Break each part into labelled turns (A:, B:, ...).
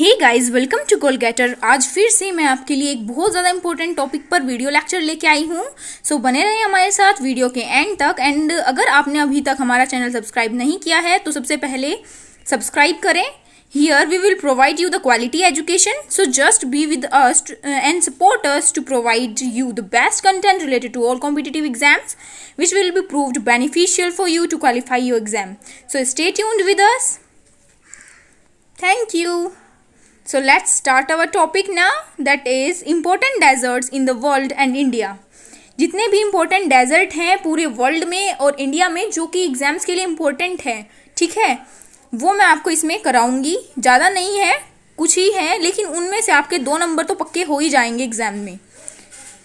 A: Hey guys welcome to goal getter आज फिर से मैं आपके लिए एक बहुत ज़्यादा इंपॉर्टेंट टॉपिक पर वीडियो लेक्चर लेके आई हूँ सो so, बने रहें हमारे साथ वीडियो के एंड तक एंड अगर आपने अभी तक हमारा चैनल सब्सक्राइब नहीं किया है तो सबसे पहले सब्सक्राइब करें here we will provide you the quality education so just be with us and support us to provide you the best content related to all competitive exams which will be proved beneficial for you to qualify your exam so stay with us thank you So let's start our topic now that is important deserts in the world and India. जितने भी important desert हैं पूरे world में और India में जो कि exams के लिए इम्पोर्टेंट है ठीक है वो मैं आपको इसमें कराऊंगी ज़्यादा नहीं है कुछ ही है लेकिन उनमें से आपके दो नंबर तो पक्के हो ही जाएंगे एग्ज़ाम में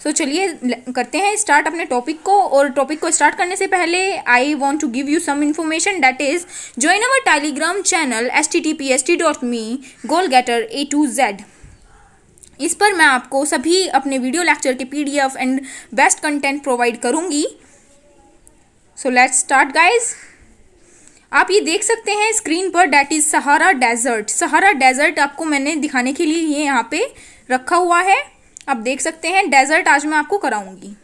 A: तो चलिए करते हैं स्टार्ट अपने टॉपिक को और टॉपिक को स्टार्ट करने से पहले I want to give you some information that is join our Telegram channel S T T P S T dot me goal getter A to Z इस पर मैं आपको सभी अपने वीडियो लेक्चर के PDF and best content provide करूंगी सो लेट्स स्टार्ट गाइज़ आप ये देख सकते हैं स्क्रीन पर that is Sahara desert Sahara desert आपको मैंने दिखाने के लिए ये यहाँ पे रखा हुआ है आप देख सकते हैं डेजर्ट आज मैं आपको कराऊंगी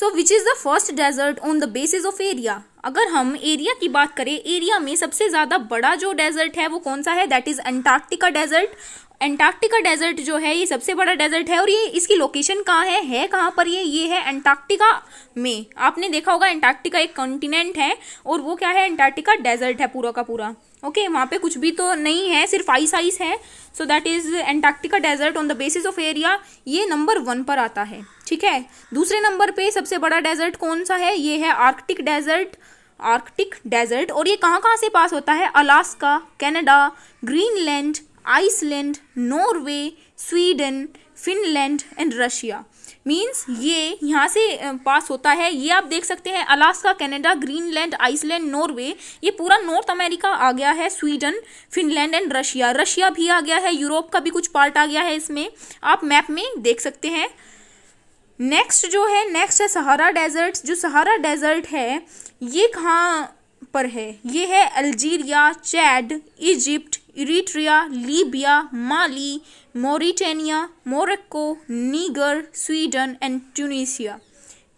A: so which is the first desert on the basis of area अगर हम एरिया की बात करें एरिया में सबसे ज़्यादा बड़ा जो डेजर्ट है वो कौन सा है that is Antarctica desert Antarctica desert जो है ये सबसे बड़ा डेजर्ट है और ये इसकी लोकेशन कहाँ है है कहाँ पर ये ये है एंटार्क्टिका में आपने देखा होगा एंटार्क्टिका एक कॉन्टिनेंट है और वो क्या है एंटार्क्टिका डेजर्ट है पूरा का पूरा ओके okay, वहाँ पे कुछ भी तो नहीं है सिर्फ आइस आइस है so that is Antarctica desert on the basis of area ये नंबर वन पर आता है ठीक है दूसरे नंबर पे सबसे बड़ा डेजर्ट कौन सा है ये है आर्कटिक डेजर्ट आर्कटिक डेजर्ट और ये कहाँ कहाँ से पास होता है Alaska Canada Greenland Iceland Norway Sweden Finland and Russia means ये यहाँ से पास होता है ये आप देख सकते हैं Alaska Canada Greenland Iceland Norway ये पूरा नॉर्थ अमेरिका आ गया है Sweden Finland and Russia Russia भी आ गया है यूरोप का भी कुछ पार्ट आ गया है इसमें आप मैप में देख सकते हैं नेक्स्ट जो है नेक्स्ट है सहारा डेजर्ट जो सहारा डेजर्ट है ये कहाँ पर है ये है Algeria Chad Egypt Eritrea Libya Mali Mauritania Morocco Niger Sweden and Tunisia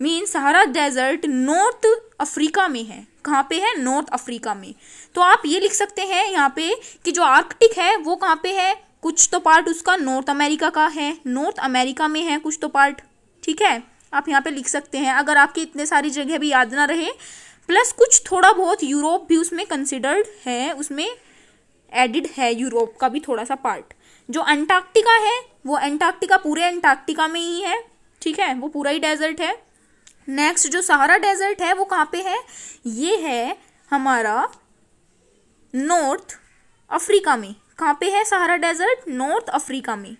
A: mean Sahara desert North Africa में है कहाँ पे है नॉर्थ अफ्रीका में तो आप ये लिख सकते हैं यहाँ पे कि जो आर्कटिक है वो कहाँ पे है कुछ तो पार्ट उसका नॉर्थ अमेरिका का है नॉर्थ अमेरिका में है कुछ तो पार्ट ठीक है आप यहाँ पे लिख सकते हैं अगर आपकी इतने सारी जगह भी याद ना रहे प्लस कुछ थोड़ा बहुत यूरोप भी उसमें कंसिडर्ड है उसमें एडिड है यूरोप का भी थोड़ा सा पार्ट जो अंटार्कटिका है वो अंटार्कटिका पूरे अंटार्कटिका में ही है ठीक है वो पूरा ही डेजर्ट है नेक्स्ट जो सहारा डेजर्ट है वो कहाँ पे है ये है हमारा नॉर्थ अफ्रीका में कहाँ पे है सहारा डेजर्ट नॉर्थ अफ्रीका में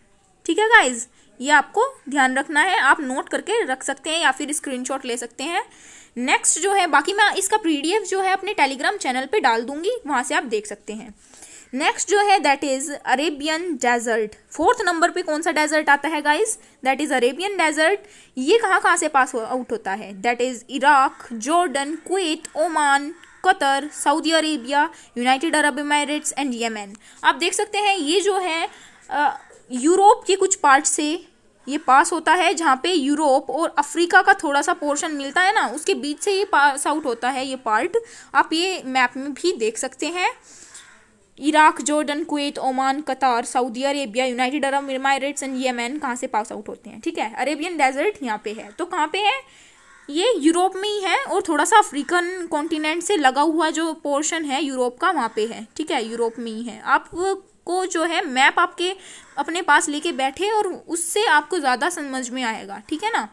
A: ठीक है गाइज ये आपको ध्यान रखना है आप नोट करके रख सकते हैं या फिर स्क्रीनशॉट ले सकते हैं नेक्स्ट जो है बाकी मैं इसका पीडीएफ जो है अपने टेलीग्राम चैनल पे डाल दूंगी वहाँ से आप देख सकते हैं नेक्स्ट जो है that is Arabian desert fourth number पे कौन सा डेजर्ट आता है guys that is Arabian desert ये कहाँ कहाँ से पास आउट होता है that is Iraq Jordan Kuwait Oman Qatar Saudi Arabia United Arab Emirates and Yemen आप देख सकते हैं ये जो है यूरोप के कुछ पार्ट से ये पास होता है जहाँ पे यूरोप और अफ्रीका का थोड़ा सा पोर्शन मिलता है ना उसके बीच से ये पास आउट होता है ये पार्ट आप ये मैप में भी देख सकते हैं Iraq Jordan Kuwait Oman Qatar Saudi Arabia United Arab Emirates and Yemen कहाँ से पास आउट होते हैं ठीक है अरेबियन डेजर्ट यहाँ पे है तो कहाँ पे है ये यूरोप में ही है और थोड़ा सा अफ्रीकन कॉन्टिनेंट से लगा हुआ जो पोर्शन है यूरोप का वहाँ पे है ठीक है यूरोप में ही है आप को जो है मैप आपके अपने पास लेके बैठे और उससे आपको ज़्यादा समझ में आएगा ठीक है ना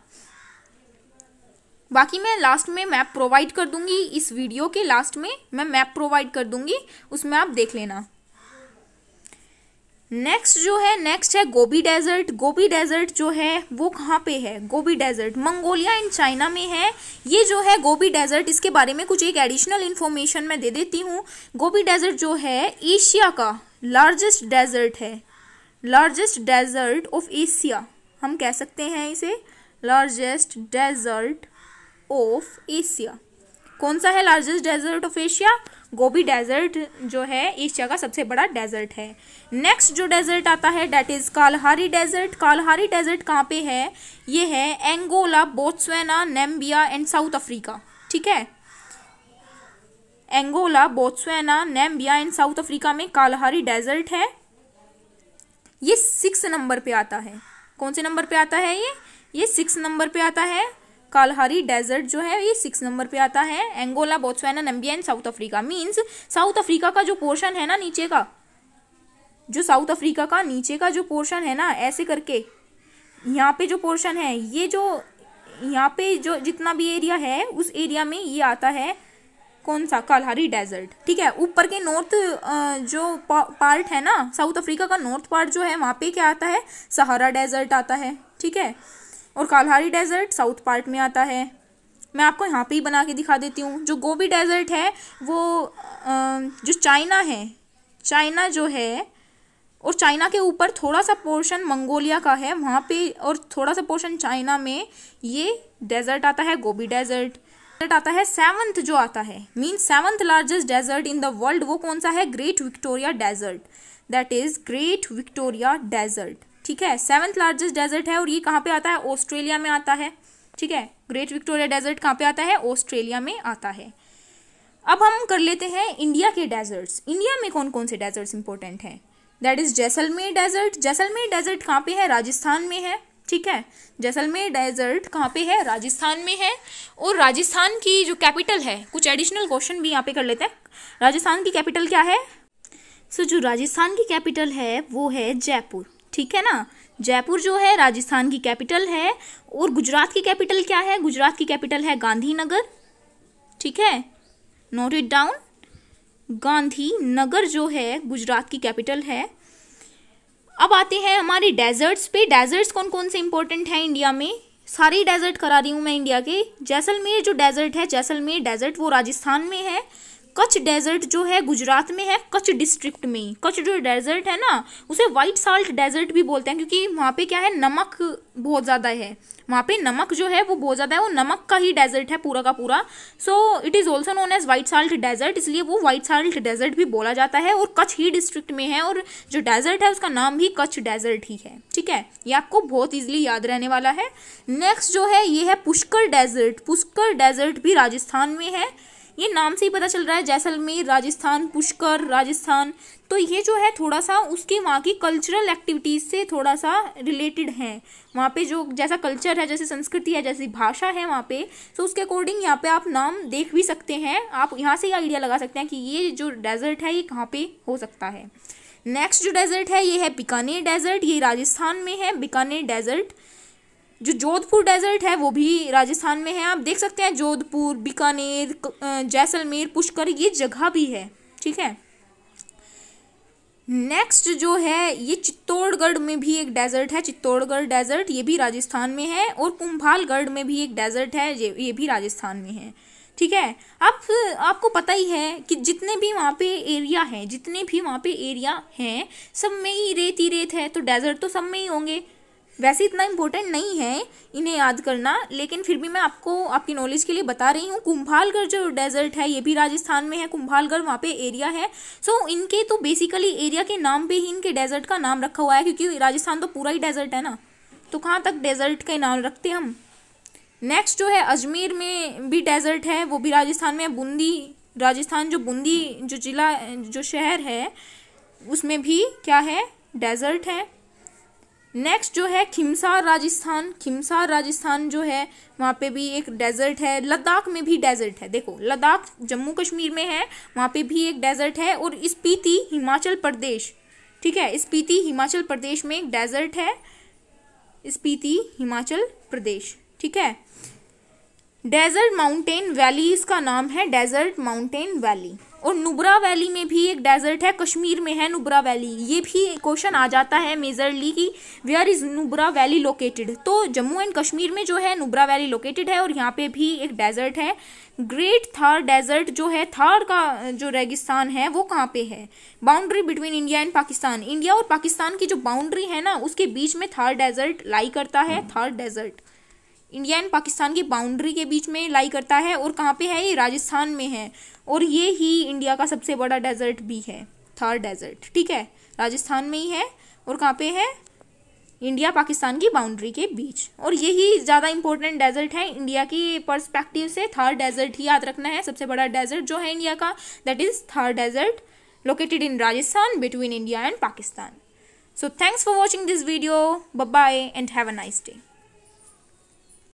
A: बाकी मैं लास्ट में मैप प्रोवाइड कर दूंगी इस वीडियो के लास्ट में मैं मैप प्रोवाइड कर दूंगी उसमें आप देख लेना नेक्स्ट जो है नेक्स्ट है गोभी डेजर्ट गोभी डेजर्ट जो है वो कहाँ पे है गोभी डेजर्ट मंगोलिया इन चाइना में है ये जो है गोभी डेजर्ट इसके बारे में कुछ एक एडिशनल इन्फॉर्मेशन मैं दे देती हूँ गोभी डेजर्ट जो है एशिया का लार्जेस्ट डेजर्ट है लार्जेस्ट डेजर्ट ऑफ एशिया हम कह सकते हैं इसे लार्जेस्ट डेजर्ट ऑफ एशिया कौन सा है largest desert of Asia Gobi desert जो है एशिया का सबसे बड़ा डेजर्ट है नेक्स्ट जो डेजर्ट आता है that is Kalahari desert Kalahari desert कहाँ पे है ये है Angola Botswana Namibia and South Africa ठीक है Angola Botswana Namibia and South Africa में कालहारी डेजर्ट है ये सिक्स नंबर पे आता है कौन से नंबर पे आता है ये ये सिक्स नंबर पे आता है कालहारी डेजर्ट जो है ये सिक्स नंबर पे आता है Angola Botswana Namibia and South Africa means South Africa का जो पोर्शन है ना नीचे का जो साउथ अफ्रीका का नीचे का जो पोर्शन है ना ऐसे करके यहाँ पे जो पोर्शन है ये जो यहाँ पे जो जितना भी एरिया है उस एरिया में ये आता है कौन सा कालहारी डेजर्ट ठीक है ऊपर के नॉर्थ जो पा, पार्ट है ना साउथ अफ्रीका का नॉर्थ पार्ट जो है वहाँ पे क्या आता है सहारा डेजर्ट आता है ठीक है और काल्हारी डेजर्ट साउथ पार्ट में आता है मैं आपको यहाँ पे ही बना के दिखा देती हूँ जो गोबी डेजर्ट है वो जो चाइना है चाइना जो है और चाइना के ऊपर थोड़ा सा पोर्शन मंगोलिया का है वहाँ पे और थोड़ा सा पोर्शन चाइना में ये डेजर्ट आता है गोबी डेजर्ट डेजर्ट आता है सेवन्थ जो आता है mean seventh largest desert in the world वो कौन सा है great Victoria desert that is great Victoria desert ठीक है सेवन्थ लार्जेस्ट डेजर्ट है और ये कहाँ पे आता है ऑस्ट्रेलिया में आता है ठीक है ग्रेट विक्टोरिया डेजर्ट कहाँ पे आता है ऑस्ट्रेलिया में आता है अब हम कर लेते हैं इंडिया के डेजर्ट्स इंडिया में कौन कौन से डेजर्ट्स इंपॉर्टेंट हैं that is Jaisalmer desert Jaisalmer desert कहाँ पे है राजस्थान में है ठीक है जैसलमेर डेजर्ट कहाँ पे है राजस्थान में है और राजस्थान की जो कैपिटल है कुछ एडिशनल क्वेश्चन भी यहाँ पे कर लेते हैं राजस्थान की कैपिटल क्या है सो so, जो राजस्थान की कैपिटल है वो है जयपुर ठीक है ना जयपुर जो है राजस्थान की कैपिटल है और गुजरात की कैपिटल क्या है गुजरात की कैपिटल है गांधीनगर ठीक है note it down Gandhinagar जो है गुजरात की कैपिटल है अब आते हैं हमारे डेजर्ट्स पे डेजर्ट्स कौन कौन से इंपॉर्टेंट हैं इंडिया में सारे डेजर्ट करा रही हूँ मैं इंडिया के जैसलमेर जो डेजर्ट है जैसलमेर डेजर्ट वो राजस्थान में है कच्छ डेजर्ट जो है गुजरात में है कच्छ डिस्ट्रिक्ट में कच्छ जो डेजर्ट है ना उसे वाइट साल्ट डेजर्ट भी बोलते हैं क्योंकि वहाँ पे क्या है नमक बहुत ज़्यादा है वहाँ पे नमक जो है वो बहुत ज़्यादा है वो नमक का ही डेजर्ट है पूरा का पूरा so it is also known as white salt desert इसलिए वो वाइट साल्ट डेजर्ट भी बोला जाता है और कच्छ ही डिस्ट्रिक्ट में है और जो डेजर्ट है उसका नाम भी कच्छ डेजर्ट ही है ठीक है ये आपको बहुत ईजिली याद रहने वाला है नेक्स्ट जो है ये है पुष्कर डेजर्ट पुष्कर डेजर्ट भी राजस्थान में है ये नाम से ही पता चल रहा है जैसलमेर राजस्थान पुष्कर राजस्थान तो ये जो है थोड़ा सा उसके वहाँ की कल्चरल एक्टिविटीज़ से थोड़ा सा रिलेटेड हैं वहाँ पे जो जैसा कल्चर है जैसी संस्कृति है जैसी भाषा है वहाँ पे तो उसके अकॉर्डिंग यहाँ पे आप नाम देख भी सकते हैं आप यहाँ से ही आइडिया लगा सकते हैं कि ये जो डेजर्ट है ये कहाँ पर हो सकता है नेक्स्ट जो डेजर्ट है ये है बीकानेर डेजर्ट ये राजस्थान में है बीकानेर डेजर्ट जो जोधपुर डेजर्ट है वो भी राजस्थान में है आप देख सकते हैं जोधपुर बीकानेर जैसलमेर पुष्कर ये जगह भी है ठीक है नेक्स्ट जो है ये चित्तौड़गढ़ में भी एक डेजर्ट है चित्तौड़गढ़ डेजर्ट ये भी राजस्थान में है और कुंभालगढ़ में भी एक डेजर्ट है ये ये भी राजस्थान में है ठीक है आप आपको पता ही है कि जितने भी वहाँ पे एरिया हैं जितने भी वहाँ पे एरिया हैं सब में ही रेत ही रेत है तो डेजर्ट तो सब में ही होंगे वैसे इतना इम्पोर्टेंट नहीं है इन्हें याद करना लेकिन फिर भी मैं आपको आपकी नॉलेज के लिए बता रही हूँ कुंभालगढ़ जो डेजर्ट है ये भी राजस्थान में है कुंभालगढ़ वहाँ पे एरिया है सो so, इनके तो बेसिकली एरिया के नाम पे ही इनके डेजर्ट का नाम रखा हुआ है क्योंकि राजस्थान तो पूरा ही डेजर्ट है ना तो कहाँ तक डेजर्ट का नाम रखते हम नेक्स्ट जो है अजमेर में भी डेजर्ट है वो भी राजस्थान में बूंदी राजस्थान जो बूंदी जो जिला जो शहर है उसमें भी क्या है डेजर्ट है नेक्स्ट जो है खिमसा राजस्थान खिमसा राजस्थान जो है वहाँ पे भी एक डेजर्ट है लद्दाख में भी डेजर्ट है देखो लद्दाख जम्मू कश्मीर में है वहाँ पे भी एक डेजर्ट है और स्पीति हिमाचल प्रदेश ठीक है स्पीति हिमाचल प्रदेश में एक डेजर्ट है स्पीति हिमाचल प्रदेश ठीक है डेजर्ट माउंटेन वैली इसका नाम है डेजर्ट माउंटेन वैली और नुब्रा वैली में भी एक डेजर्ट है कश्मीर में है नुब्रा वैली ये भी क्वेश्चन आ जाता है मेजरली कि where is Nubra valley located तो जम्मू एंड कश्मीर में जो है नुब्रा वैली लोकेटेड है और यहाँ पे भी एक डेजर्ट है ग्रेट थार डेजर्ट जो है थार का जो रेगिस्तान है वो कहाँ पे है boundary between India and Pakistan India और पाकिस्तान की जो बाउंड्री है ना उसके बीच में थार डेजर्ट लाई करता है Thar desert India and Pakistan की बाउंड्री के बीच में लाई करता है और कहाँ पे है ये राजस्थान में है और ये ही इंडिया का सबसे बड़ा डेजर्ट भी है थर्ड डेजर्ट ठीक है राजस्थान में ही है और कहाँ पे है इंडिया पाकिस्तान की बाउंड्री के बीच और यही ज़्यादा इंपॉर्टेंट डेजर्ट है इंडिया की पर्सपेक्टिव से थर्ड डेजर्ट ही याद रखना है सबसे बड़ा डेजर्ट जो है इंडिया का that is third desert located in Rajasthan between India and Pakistan so thanks for watching this video bye and have have a nice